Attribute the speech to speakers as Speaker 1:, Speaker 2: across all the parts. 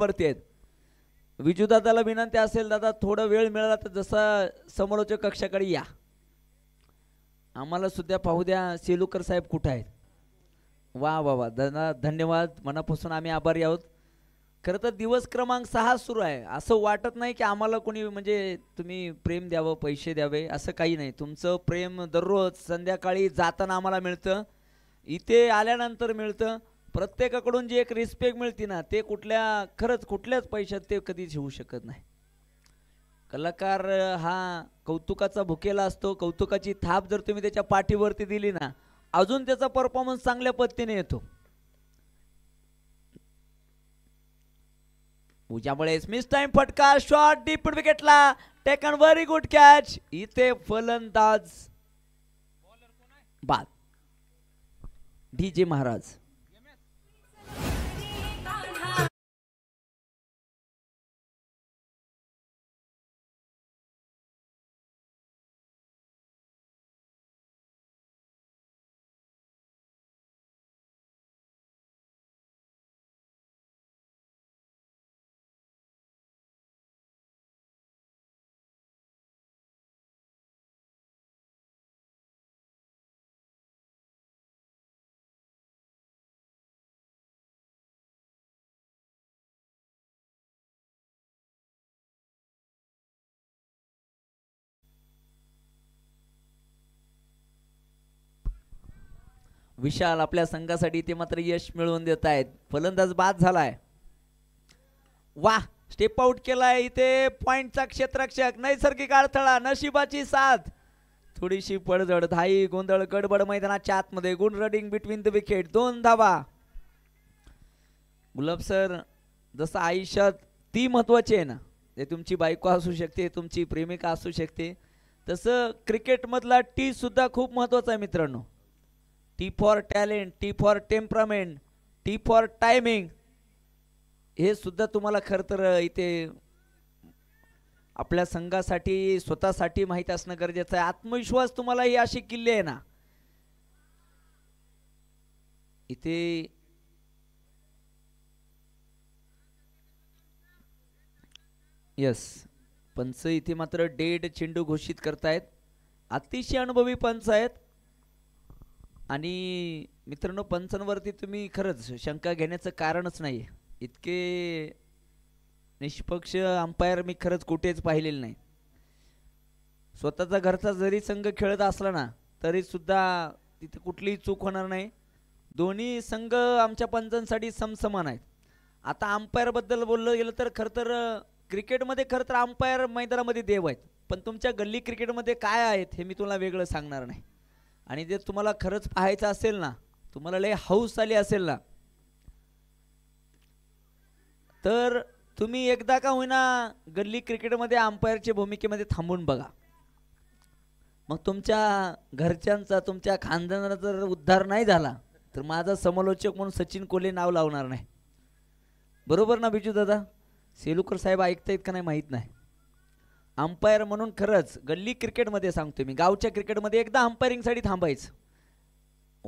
Speaker 1: वरती आहेत विजूदादाला विनंती असेल दादा थोडा वेळ मिळाला तर जसा समोरच्या कक्षाकडे या आम्हाला सुद्धा पाहू द्या सेलुकर साहेब कुठं आहेत वा वा वा दादा धन्यवाद मनापासून आम्ही आभारी आहोत खरं तर दिवस क्रमांक सहा सुरू आहे असं वाटत नाही की आम्हाला कोणी म्हणजे तुम्ही प्रेम द्यावं पैसे द्यावे असं काही नाही तुमचं प्रेम दररोज संध्याकाळी जाताना आम्हाला मिळतं इथे आल्यानंतर मिळतं प्रत्येकाकडून जी एक रिस्पेक्ट मिळते ना ते कुठल्या खरंच कुठल्याच पैशात ते कधीच होऊ शकत नाही कलाकार हा कौतुकाचा भुकेला असतो कौतुकाची थाप जर तुम्ही त्याच्या पाठीवरती दिली ना अजून त्याचा परफॉर्मन्स चांगल्या पद्धतीने येतो ज्यामुळे मिस टाइम फटका शॉर्ट डीप विकेटला अन व्हेरी गुड कॅच इथे फलंदाज बाद डी जे महाराज विशाल आपल्या संघासाठी ते मात्र यश मिळवून देत आहेत फलंदाज बाद झालाय वा स्टेप आउट केलाय इथे पॉइंटचा क्षेत्रक्षक नैसर्गिक अडथळा नशिबाची साथ थोडीशी पडझड धाई गोंधळ गडबड मैदानाच्या आतमध्ये good running between the wicket दोन धावा गुलाब सर जसं आयुष्यात ती महत्वाची आहे ना ते तुमची बायको असू शकते तुमची प्रेमिका असू शकते तसं क्रिकेटमधला टी सुद्धा खूप महत्वाचा आहे मित्रांनो T for talent T for temperament T for timing हे सुद्धा तुम्हाला खरं तर इथे आपल्या संघासाठी स्वतःसाठी माहीत असणं गरजेचं आहे आत्मविश्वास तुम्हाला ही अशी किल्ले आहे ना इथे यस पंच इथे मात्र डेड चेंडू घोषित करतायत अतिशय अनुभवी पंच आहेत आणि मित्रांनो पंचांवरती तुम्ही खरंच शंका घेण्याचं कारणच नाही इतके निष्पक्ष अंपायर मी खरंच कुठेच पाहिलेले नाही स्वतःचा घरचा जरी संघ खेळत असला ना तरीसुद्धा तिथे कुठलीही चूक होणार नाही दोन्ही संघ आमच्या पंचांसाठी समसमान आहेत आता अंपायरबद्दल बोललं गेलं तर खरं तर क्रिकेटमध्ये खरं तर अंपायर मैदानामध्ये देव आहेत पण तुमच्या गल्ली क्रिकेटमध्ये काय आहेत हे मी तुला वेगळं सांगणार नाही आणि जर तुम्हाला खरंच पाहायचं असेल ना तुम्हाला लय हौस आली असेल ना तर तुम्ही एकदा का होईना गल्ली क्रिकेटमध्ये अंपायरच्या भूमिकेमध्ये थांबून बघा मग तुमच्या घरच्यांचा तुमच्या खानदानाचा जर उद्धार नाही झाला तर माझा समालोचक म्हणून सचिन कोले नाव लावणार नाही बरोबर ना बिजू दादा सेलुकर साहेब ऐकतायत का नाही माहीत नाही अंपायर म्हणून खरंच गल्ली क्रिकेटमध्ये सांगतो मी गावच्या क्रिकेटमध्ये एकदा अंपायरिंगसाठी थांबायचं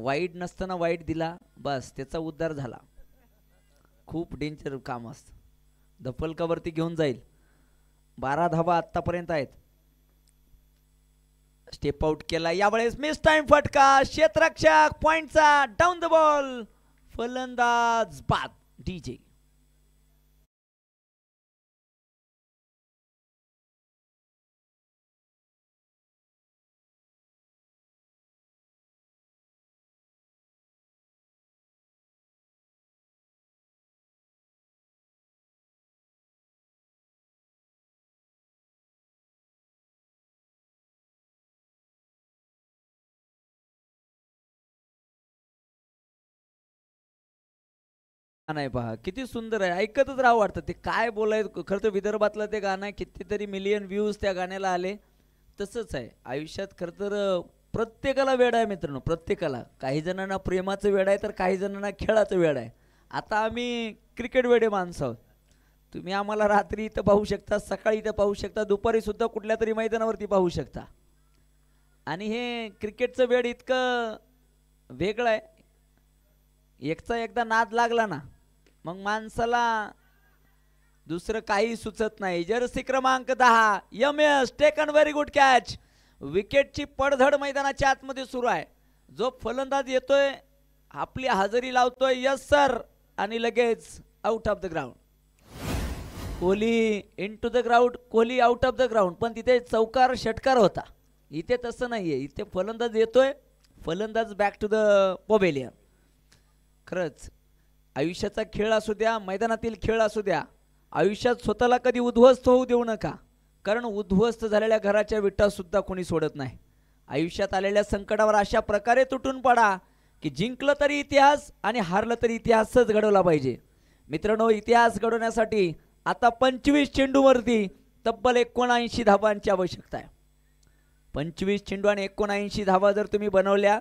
Speaker 1: वाईट नसताना वाईट दिला बस त्याचा उद्धार झाला खूप डेंजर काम असतं दफलकावरती घेऊन जाईल बारा धावा आत्तापर्यंत आहेत स्टेप आउट केला यावेळेस मिस टाइम फटका क्षेत्ररक्षक पॉइंटचा डाऊन द बॉल फलंदाज बाद डीजे नाही पहा किती सुंदर आहे ऐकतच राहावं वाटतं ते काय बोलाय खरं तर विदर्भातलं ते गाणं आहे कितीतरी मिलियन व्ह्यूज त्या गाण्याला आले तसंच आहे आयुष्यात खरं तर प्रत्येकाला वेळ आहे मित्रांनो प्रत्येकाला काही जणांना प्रेमाचं वेळ आहे तर काही जणांना खेळाचं वेळ आहे आता आम्ही क्रिकेट वेडे माणसं आहोत तुम्ही आम्हाला रात्री इथं पाहू शकता सकाळी इथं पाहू शकता सुद्धा कुठल्या तरी मैदानावरती पाहू शकता आणि हे क्रिकेटचं वेळ इतकं वेगळं आहे एकचा एकदा नाद लागला ना मग माणसाला दुसरं काही सुचत नाही जर्सी क्रमांक दहा यम एस टेकन व्हेरी गुड कॅच विकेटची पडधड मैदानाच्या आतमध्ये सुरू आहे जो फलंदाज येतोय आपली हजेरी लावतोय यस सर आणि लगेच out of the ground Kohli into the ground Kohli out of the ground पण तिथे चौकार षटकार होता इथे तसं नाहीये इथे फलंदाज येतोय फलंदाज बॅक टू द पोबेलियन खरंच आयुष्याचा खेळ असू द्या मैदानातील खेळ असू द्या आयुष्यात स्वतःला कधी उद्ध्वस्त होऊ देऊ नका कारण उद्ध्वस्त झालेल्या घराच्या विटासुद्धा कोणी सोडत नाही आयुष्यात आलेल्या संकटावर अशा प्रकारे तुटून पडा की जिंकलं तरी इतिहास आणि हारलं तरी इतिहासच घडवला पाहिजे मित्रांनो इतिहास घडवण्यासाठी आता पंचवीस चेंडूवरती तब्बल एकोणऐंशी धावांची आवश्यकता आहे पंचवीस चेंडू आणि एकोणऐंशी धावा जर तुम्ही बनवल्या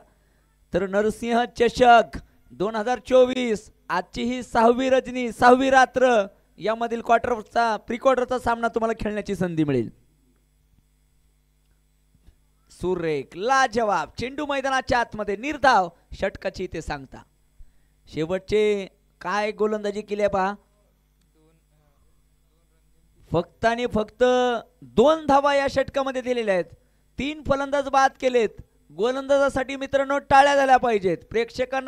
Speaker 1: तर नरसिंह चषक दोन हजार चोवीस आजची ही सहावी रजनी सहावी रात्र मधील क्वार्टरचा प्री क्वार्टरचा सामना तुम्हाला खेळण्याची संधी मिळेल सुरेख लाजवाब चेंडू मैदानाच्या आतमध्ये निर्धाव षटकाची ते सांगता शेवटचे काय गोलंदाजी केली पहा फक्त आणि फक्त दोन धावा या षटकामध्ये दिलेल्या आहेत तीन फलंदाज बाद केलेत गोलंदाजासाठी मित्रांनो टाळ्या झाल्या पाहिजेत प्रेक्षकांना